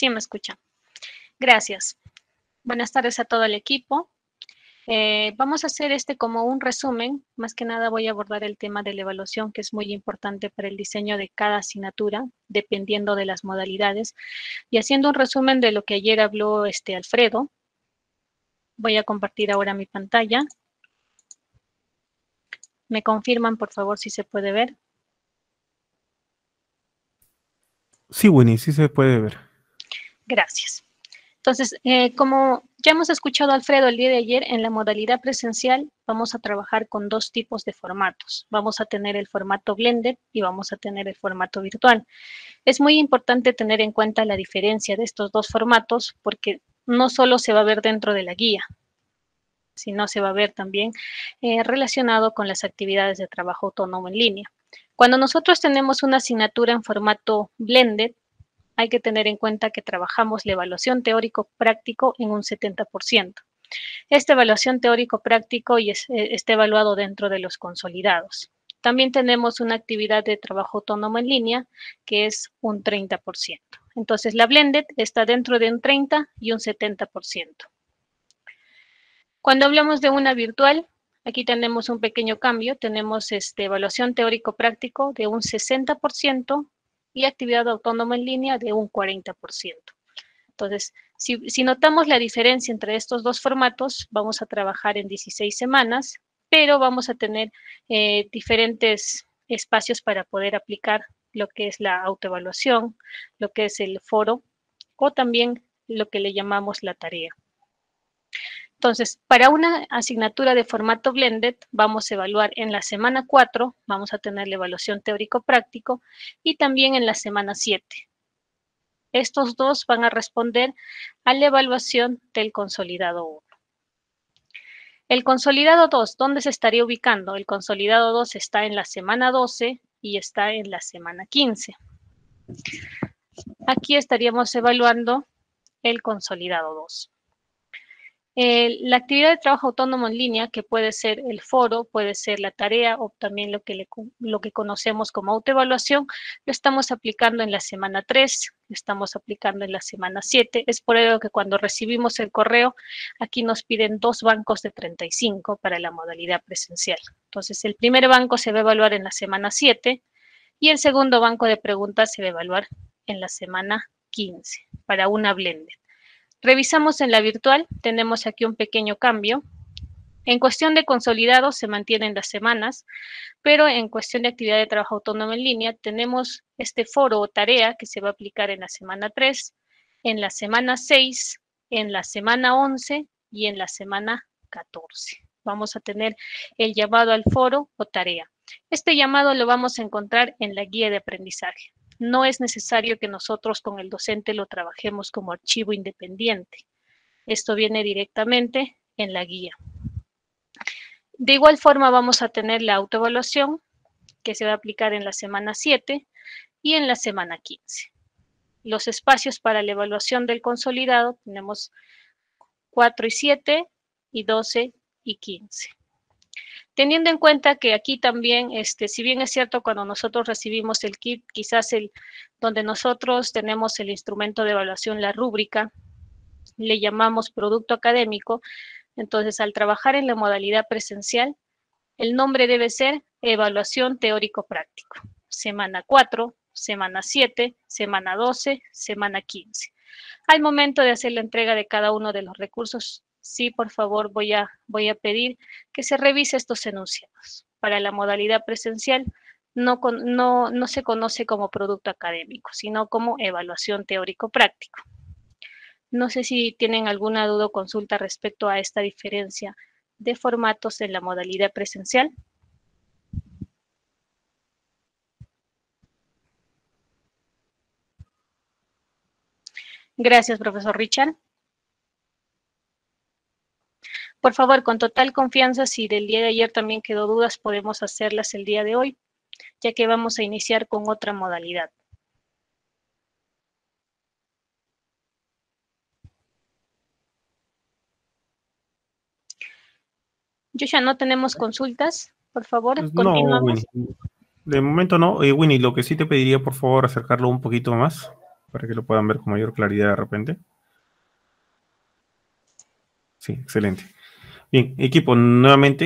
Sí, me escucha. Gracias. Buenas tardes a todo el equipo. Eh, vamos a hacer este como un resumen. Más que nada voy a abordar el tema de la evaluación, que es muy importante para el diseño de cada asignatura, dependiendo de las modalidades. Y haciendo un resumen de lo que ayer habló este Alfredo, voy a compartir ahora mi pantalla. Me confirman, por favor, si se puede ver. Sí, Winnie, sí se puede ver. Gracias. Entonces, eh, como ya hemos escuchado, Alfredo, el día de ayer, en la modalidad presencial vamos a trabajar con dos tipos de formatos. Vamos a tener el formato blended y vamos a tener el formato virtual. Es muy importante tener en cuenta la diferencia de estos dos formatos porque no solo se va a ver dentro de la guía, sino se va a ver también eh, relacionado con las actividades de trabajo autónomo en línea. Cuando nosotros tenemos una asignatura en formato Blended, hay que tener en cuenta que trabajamos la evaluación teórico-práctico en un 70%. Esta evaluación teórico-práctico es, eh, está evaluado dentro de los consolidados. También tenemos una actividad de trabajo autónomo en línea que es un 30%. Entonces, la blended está dentro de un 30 y un 70%. Cuando hablamos de una virtual, aquí tenemos un pequeño cambio. Tenemos esta evaluación teórico-práctico de un 60% y actividad autónoma en línea de un 40%. Entonces, si, notamos la diferencia entre estos dos formatos, vamos a trabajar en 16 semanas, pero vamos a tener eh, diferentes espacios para poder aplicar lo que es la autoevaluación, lo que es el foro o también lo que le llamamos la tarea. Entonces, para una asignatura de formato blended, vamos a evaluar en la semana 4, vamos a tener la evaluación teórico-práctico, y también en la semana 7. Estos dos van a responder a la evaluación del consolidado 1. El consolidado 2, ¿dónde se estaría ubicando? El consolidado 2 está en la semana 12 y está en la semana 15. Aquí estaríamos evaluando el consolidado 2. Eh, la actividad de trabajo autónomo en línea, que puede ser el foro, puede ser la tarea o también lo que, conocemos como autoevaluación, lo estamos aplicando en la semana 3, lo estamos aplicando en la semana 7. Es por ello que cuando recibimos el correo, aquí nos piden dos bancos de 35 para la modalidad presencial. Entonces, el primer banco se va a evaluar en la semana 7 y el segundo banco de preguntas se va a evaluar en la semana 15 para una blended. Revisamos en la virtual, tenemos aquí un pequeño cambio. En cuestión de consolidado se mantienen las semanas, pero en cuestión de actividad de trabajo autónomo en línea tenemos este foro o tarea que se va a aplicar en la semana 3, en la semana 6, en la semana 11 y en la semana 14. Vamos a tener el llamado al foro o tarea. Este llamado lo vamos a encontrar en la guía de aprendizaje no es necesario que nosotros con el docente lo trabajemos como archivo independiente. Esto viene directamente en la guía. De igual forma vamos a tener la autoevaluación que se va a aplicar en la semana 7 y en la semana 15. Los espacios para la evaluación del consolidado tenemos 4 y 7 y 12 y 15. Teniendo en cuenta que aquí también, este, si bien es cierto, cuando nosotros recibimos el kit, quizás el donde nosotros tenemos el instrumento de evaluación, la rúbrica, le llamamos producto académico, entonces al trabajar en la modalidad presencial, el nombre debe ser evaluación teórico-práctico, semana 4, semana 7, semana 12, semana 15. Al momento de hacer la entrega de cada uno de los recursos Sí, por favor, voy a, voy a pedir que se revise estos enunciados. Para la modalidad presencial no, no se conoce como producto académico, sino como evaluación teórico-práctico. No sé si tienen alguna duda o consulta respecto a esta diferencia de formatos en la modalidad presencial. Gracias, profesor Richard. Por favor, con total confianza, si del día de ayer también quedó dudas, podemos hacerlas el día de hoy, ya que vamos a iniciar con otra modalidad. Yo ya no tenemos consultas, por favor, pues continuamos. No, de momento no. Eh, Winnie, lo que sí te pediría, por favor, acercarlo un poquito más para que lo puedan ver con mayor claridad de repente. Sí, excelente. Bien, equipo, nuevamente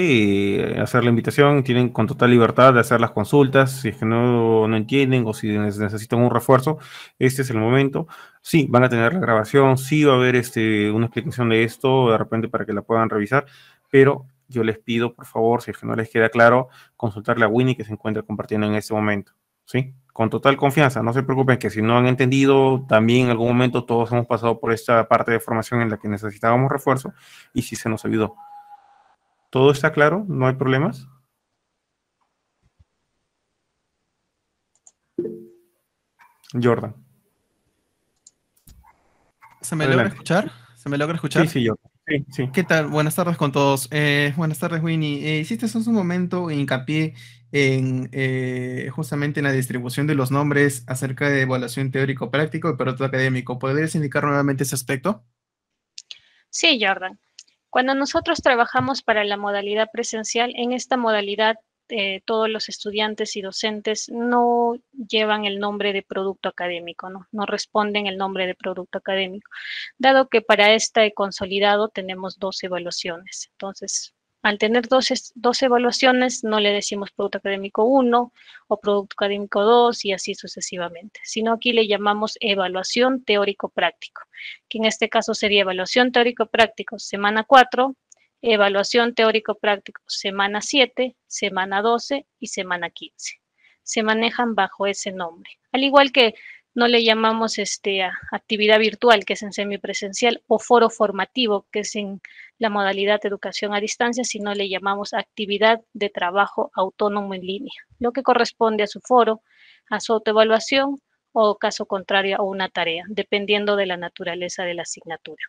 eh, hacer la invitación, tienen con total libertad de hacer las consultas, si es que no, entienden o si necesitan un refuerzo, este es el momento. Sí, van a tener la grabación, sí va a haber este, una explicación de esto, de repente para que la puedan revisar, pero yo les pido, por favor, si es que no les queda claro, consultarle a Winnie que se encuentra compartiendo en este momento, ¿sí? Con total confianza, no se preocupen que si no han entendido, también en algún momento todos hemos pasado por esta parte de formación en la que necesitábamos refuerzo y si se nos ayudó. ¿Todo está claro? ¿No hay problemas? Jordan. ¿Se me logra escuchar? ¿Se me logra escuchar? Sí, sí, yo. ¿Qué tal? Buenas tardes con todos. Eh, buenas tardes, Winnie. Eh, hiciste hace un momento hincapié en eh, justamente en la distribución de los nombres acerca de evaluación teórico-práctico y otro académico. ¿Podrías indicar nuevamente ese aspecto? Sí, Jordan. Cuando nosotros trabajamos para la modalidad presencial, en esta modalidad eh, todos los estudiantes y docentes no llevan el nombre de producto académico, ¿no? responden el nombre de producto académico, dado que para este consolidado tenemos dos evaluaciones. Entonces, al tener dos, evaluaciones, no le decimos producto académico 1 o producto académico 2 y así sucesivamente, sino aquí le llamamos evaluación teórico-práctico, que en este caso sería evaluación teórico-práctico semana 4, evaluación teórico-práctico semana 7, semana 12 y semana 15. Se manejan bajo ese nombre. Al igual que no le llamamos este, actividad virtual, que es en semipresencial, o foro formativo, que es en la modalidad de educación a distancia, sino le llamamos actividad de trabajo autónomo en línea, lo que corresponde a su foro, a su autoevaluación o caso contrario a una tarea, dependiendo de la naturaleza de la asignatura.